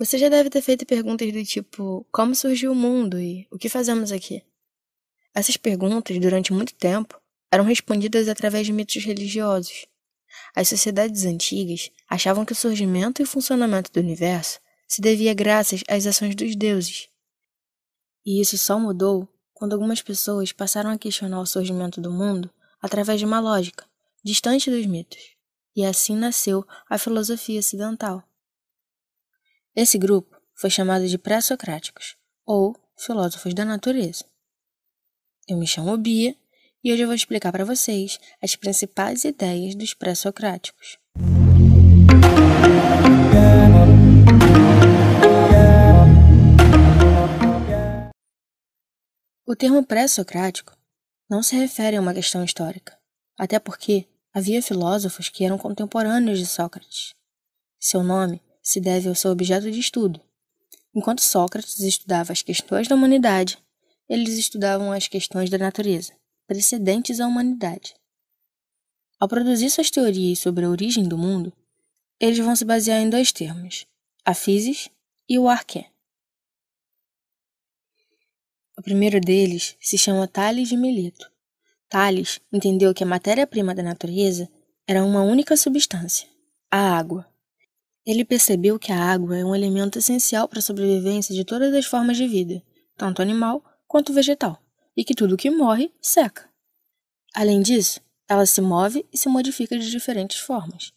Você já deve ter feito perguntas do tipo: como surgiu o mundo e o que fazemos aqui? Essas perguntas, durante muito tempo, eram respondidas através de mitos religiosos. As sociedades antigas achavam que o surgimento e o funcionamento do universo se devia graças às ações dos deuses. E isso só mudou quando algumas pessoas passaram a questionar o surgimento do mundo através de uma lógica, distante dos mitos. E assim nasceu a filosofia ocidental. Esse grupo foi chamado de pré-socráticos, ou filósofos da natureza. Eu me chamo Bia e hoje eu vou explicar para vocês as principais ideias dos pré-socráticos. O termo pré-socrático não se refere a uma questão histórica, até porque havia filósofos que eram contemporâneos de Sócrates. Seu nome se deve ao seu objeto de estudo. Enquanto Sócrates estudava as questões da humanidade, eles estudavam as questões da natureza, precedentes à humanidade. Ao produzir suas teorias sobre a origem do mundo, eles vão se basear em dois termos, a physis e o arqué. O primeiro deles se chama Tales de Mileto. Tales entendeu que a matéria-prima da natureza era uma única substância, a água, ele percebeu que a água é um elemento essencial para a sobrevivência de todas as formas de vida, tanto animal quanto vegetal, e que tudo que morre seca. Além disso, ela se move e se modifica de diferentes formas.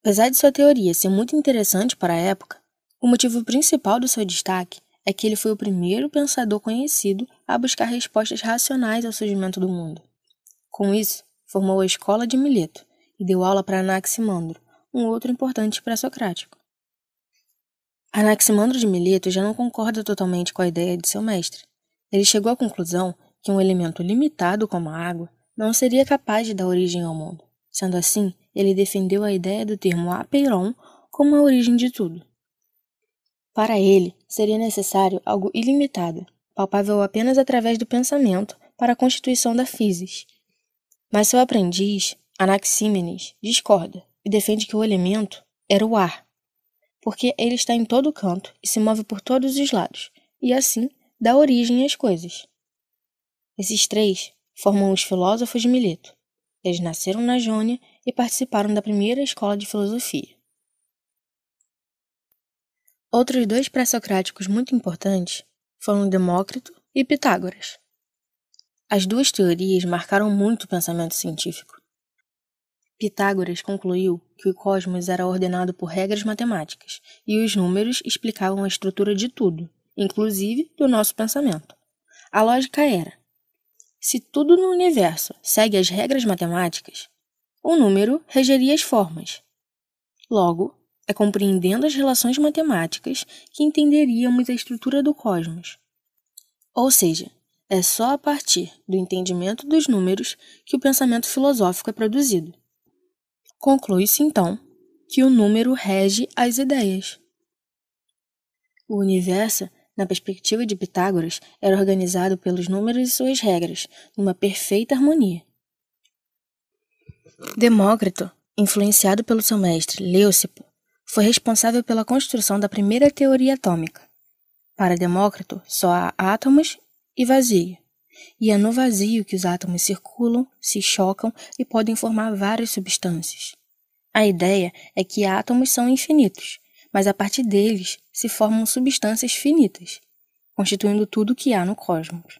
Apesar de sua teoria ser muito interessante para a época, o motivo principal do seu destaque é que ele foi o primeiro pensador conhecido a buscar respostas racionais ao surgimento do mundo. Com isso, formou a Escola de Mileto e deu aula para Anaximandro, um outro importante pré-socrático. Anaximandro de Mileto já não concorda totalmente com a ideia de seu mestre. Ele chegou à conclusão que um elemento limitado como a água não seria capaz de dar origem ao mundo. Sendo assim, ele defendeu a ideia do termo apeiron como a origem de tudo. Para ele, seria necessário algo ilimitado, palpável apenas através do pensamento, para a constituição da physis. Mas seu aprendiz, Anaxímenes, discorda e defende que o elemento era o ar, porque ele está em todo canto e se move por todos os lados, e assim dá origem às coisas. Esses três formam os filósofos de Mileto. Eles nasceram na Jônia e participaram da primeira escola de filosofia. Outros dois pré-socráticos muito importantes foram Demócrito e Pitágoras. As duas teorias marcaram muito o pensamento científico. Pitágoras concluiu que o cosmos era ordenado por regras matemáticas e os números explicavam a estrutura de tudo, inclusive do nosso pensamento. A lógica era: se tudo no universo segue as regras matemáticas, o número regeria as formas. Logo, é compreendendo as relações matemáticas que entenderíamos a estrutura do cosmos. Ou seja, é só a partir do entendimento dos números que o pensamento filosófico é produzido Conclui-se, então, que o número rege as ideias. O universo, na perspectiva de Pitágoras, era organizado pelos números e suas regras, numa perfeita harmonia. Demócrito, influenciado pelo seu mestre Leucipo, foi responsável pela construção da primeira teoria atômica. Para Demócrito, só há átomos e vazio. E é no vazio que os átomos circulam, se chocam e podem formar várias substâncias. A ideia é que átomos são infinitos, mas a partir deles se formam substâncias finitas, constituindo tudo o que há no cosmos.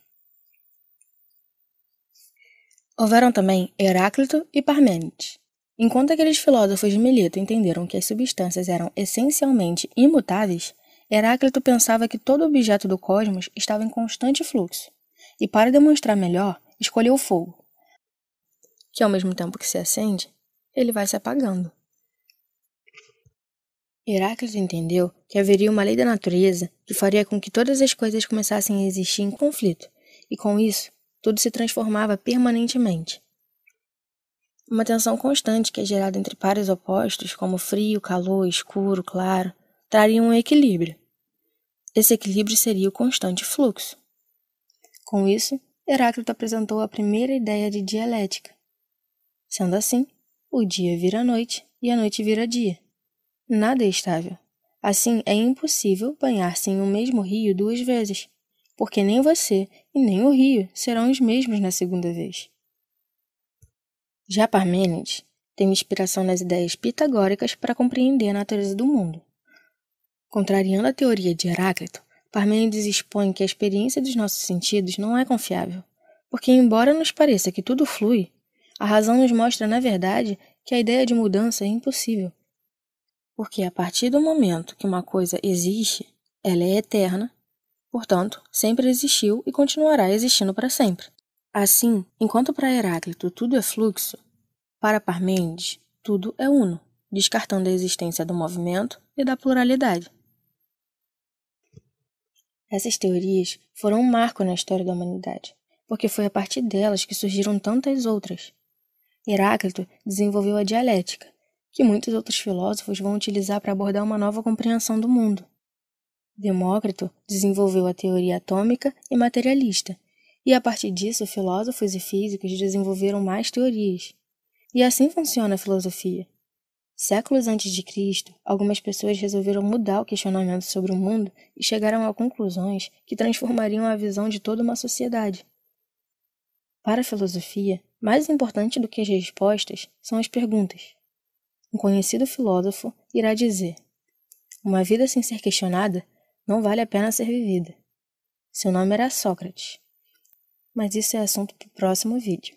Houveram também Heráclito e Parmênides. Enquanto aqueles filósofos de Mileto entenderam que as substâncias eram essencialmente imutáveis, Heráclito pensava que todo objeto do cosmos estava em constante fluxo e, para demonstrar melhor, escolheu o fogo, que ao mesmo tempo que se acende, ele vai se apagando. Heráclito entendeu que haveria uma lei da natureza que faria com que todas as coisas começassem a existir em conflito, e com isso, tudo se transformava permanentemente. Uma tensão constante que é gerada entre pares opostos, como frio, calor, escuro, claro, traria um equilíbrio. Esse equilíbrio seria o constante fluxo. Com isso, Heráclito apresentou a primeira ideia de dialética. Sendo assim, o dia vira noite e a noite vira dia. Nada é estável. Assim, é impossível banhar-se em um mesmo rio duas vezes, porque nem você e nem o rio serão os mesmos na segunda vez. Já Parmênides tem inspiração nas ideias pitagóricas para compreender a natureza do mundo. Contrariando a teoria de Heráclito, Parmênides expõe que a experiência dos nossos sentidos não é confiável, porque, embora nos pareça que tudo flui, a razão nos mostra, na verdade, que a ideia de mudança é impossível. Porque a partir do momento que uma coisa existe, ela é eterna, portanto, sempre existiu e continuará existindo para sempre. Assim, enquanto para Heráclito tudo é fluxo, para Parmênides tudo é uno, descartando a existência do movimento e da pluralidade. Essas teorias foram um marco na história da humanidade, porque foi a partir delas que surgiram tantas outras. Heráclito desenvolveu a dialética, que muitos outros filósofos vão utilizar para abordar uma nova compreensão do mundo. Demócrito desenvolveu a teoria atômica e materialista, e a partir disso filósofos e físicos desenvolveram mais teorias. E assim funciona a filosofia. Séculos antes de Cristo, algumas pessoas resolveram mudar o questionamento sobre o mundo e chegaram a conclusões que transformariam a visão de toda uma sociedade. Para a filosofia, mais importante do que as respostas são as perguntas. Um conhecido filósofo irá dizer: Uma vida sem ser questionada não vale a pena ser vivida. Seu nome era Sócrates. Mas isso é assunto para o próximo vídeo.